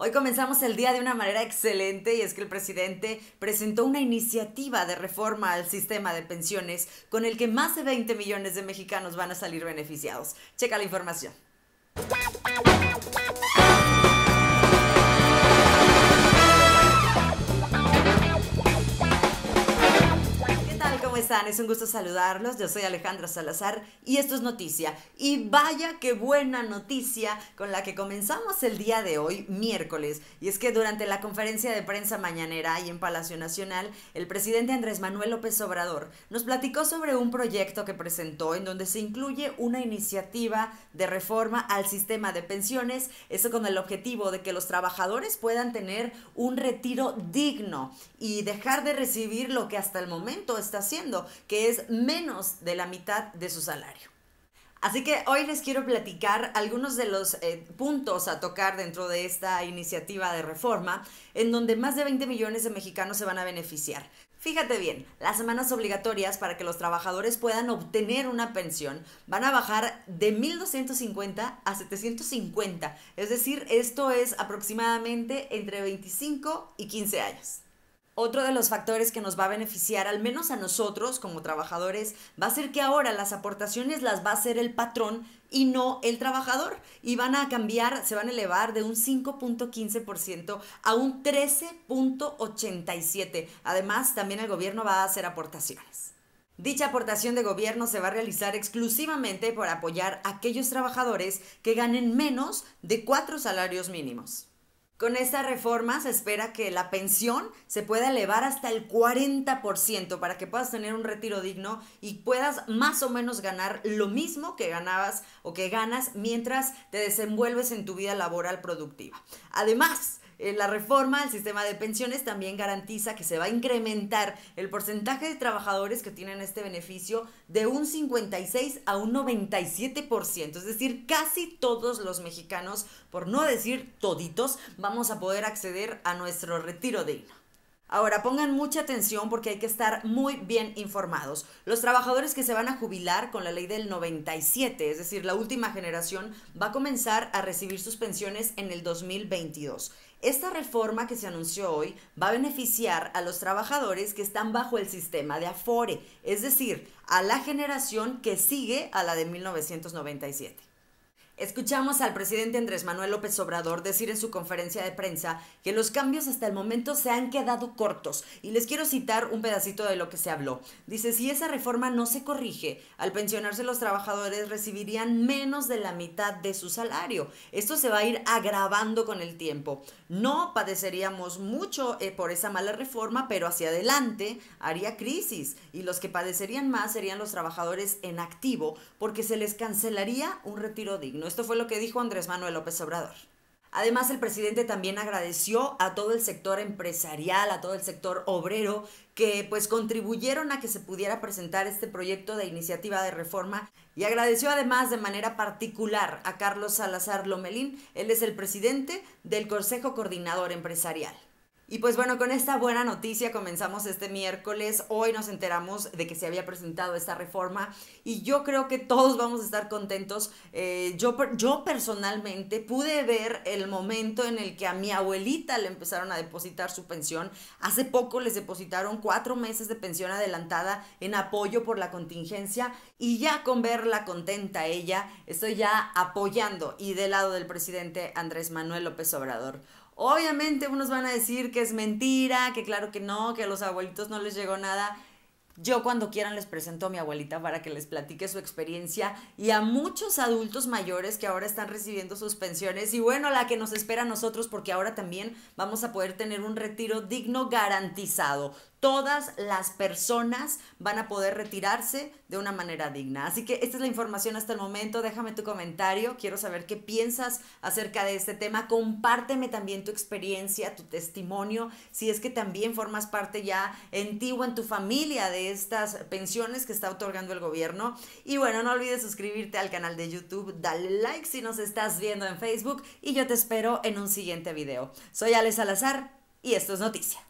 Hoy comenzamos el día de una manera excelente y es que el presidente presentó una iniciativa de reforma al sistema de pensiones con el que más de 20 millones de mexicanos van a salir beneficiados. Checa la información. están? Es un gusto saludarlos. Yo soy Alejandra Salazar y esto es Noticia. Y vaya qué buena noticia con la que comenzamos el día de hoy, miércoles. Y es que durante la conferencia de prensa mañanera y en Palacio Nacional, el presidente Andrés Manuel López Obrador nos platicó sobre un proyecto que presentó en donde se incluye una iniciativa de reforma al sistema de pensiones, eso con el objetivo de que los trabajadores puedan tener un retiro digno y dejar de recibir lo que hasta el momento está haciendo que es menos de la mitad de su salario. Así que hoy les quiero platicar algunos de los eh, puntos a tocar dentro de esta iniciativa de reforma, en donde más de 20 millones de mexicanos se van a beneficiar. Fíjate bien, las semanas obligatorias para que los trabajadores puedan obtener una pensión van a bajar de 1.250 a 750, es decir, esto es aproximadamente entre 25 y 15 años. Otro de los factores que nos va a beneficiar, al menos a nosotros como trabajadores, va a ser que ahora las aportaciones las va a hacer el patrón y no el trabajador. Y van a cambiar, se van a elevar de un 5.15% a un 13.87%. Además, también el gobierno va a hacer aportaciones. Dicha aportación de gobierno se va a realizar exclusivamente por apoyar a aquellos trabajadores que ganen menos de cuatro salarios mínimos. Con esta reforma se espera que la pensión se pueda elevar hasta el 40% para que puedas tener un retiro digno y puedas más o menos ganar lo mismo que ganabas o que ganas mientras te desenvuelves en tu vida laboral productiva. Además, eh, la reforma al sistema de pensiones también garantiza que se va a incrementar el porcentaje de trabajadores que tienen este beneficio de un 56 a un 97%, es decir, casi todos los mexicanos, por no decir toditos, vamos a poder acceder a nuestro retiro de digno. Ahora pongan mucha atención porque hay que estar muy bien informados. Los trabajadores que se van a jubilar con la ley del 97, es decir, la última generación, va a comenzar a recibir sus pensiones en el 2022. Esta reforma que se anunció hoy va a beneficiar a los trabajadores que están bajo el sistema de Afore, es decir, a la generación que sigue a la de 1997. Escuchamos al presidente Andrés Manuel López Obrador decir en su conferencia de prensa que los cambios hasta el momento se han quedado cortos y les quiero citar un pedacito de lo que se habló. Dice, si esa reforma no se corrige, al pensionarse los trabajadores recibirían menos de la mitad de su salario. Esto se va a ir agravando con el tiempo. No padeceríamos mucho eh, por esa mala reforma, pero hacia adelante haría crisis y los que padecerían más serían los trabajadores en activo porque se les cancelaría un retiro digno. Esto fue lo que dijo Andrés Manuel López Obrador. Además, el presidente también agradeció a todo el sector empresarial, a todo el sector obrero, que pues contribuyeron a que se pudiera presentar este proyecto de iniciativa de reforma y agradeció además de manera particular a Carlos Salazar Lomelín, él es el presidente del Consejo Coordinador Empresarial. Y pues bueno, con esta buena noticia comenzamos este miércoles. Hoy nos enteramos de que se había presentado esta reforma y yo creo que todos vamos a estar contentos. Eh, yo, yo personalmente pude ver el momento en el que a mi abuelita le empezaron a depositar su pensión. Hace poco les depositaron cuatro meses de pensión adelantada en apoyo por la contingencia y ya con verla contenta ella, estoy ya apoyando y del lado del presidente Andrés Manuel López Obrador. Obviamente unos van a decir que es mentira, que claro que no, que a los abuelitos no les llegó nada. Yo cuando quieran les presento a mi abuelita para que les platique su experiencia y a muchos adultos mayores que ahora están recibiendo sus pensiones y bueno, la que nos espera a nosotros porque ahora también vamos a poder tener un retiro digno garantizado. Todas las personas van a poder retirarse de una manera digna. Así que esta es la información hasta el momento. Déjame tu comentario. Quiero saber qué piensas acerca de este tema. Compárteme también tu experiencia, tu testimonio, si es que también formas parte ya en ti o en tu familia de estas pensiones que está otorgando el gobierno. Y bueno, no olvides suscribirte al canal de YouTube, dale like si nos estás viendo en Facebook y yo te espero en un siguiente video. Soy Ale Salazar y esto es Noticia.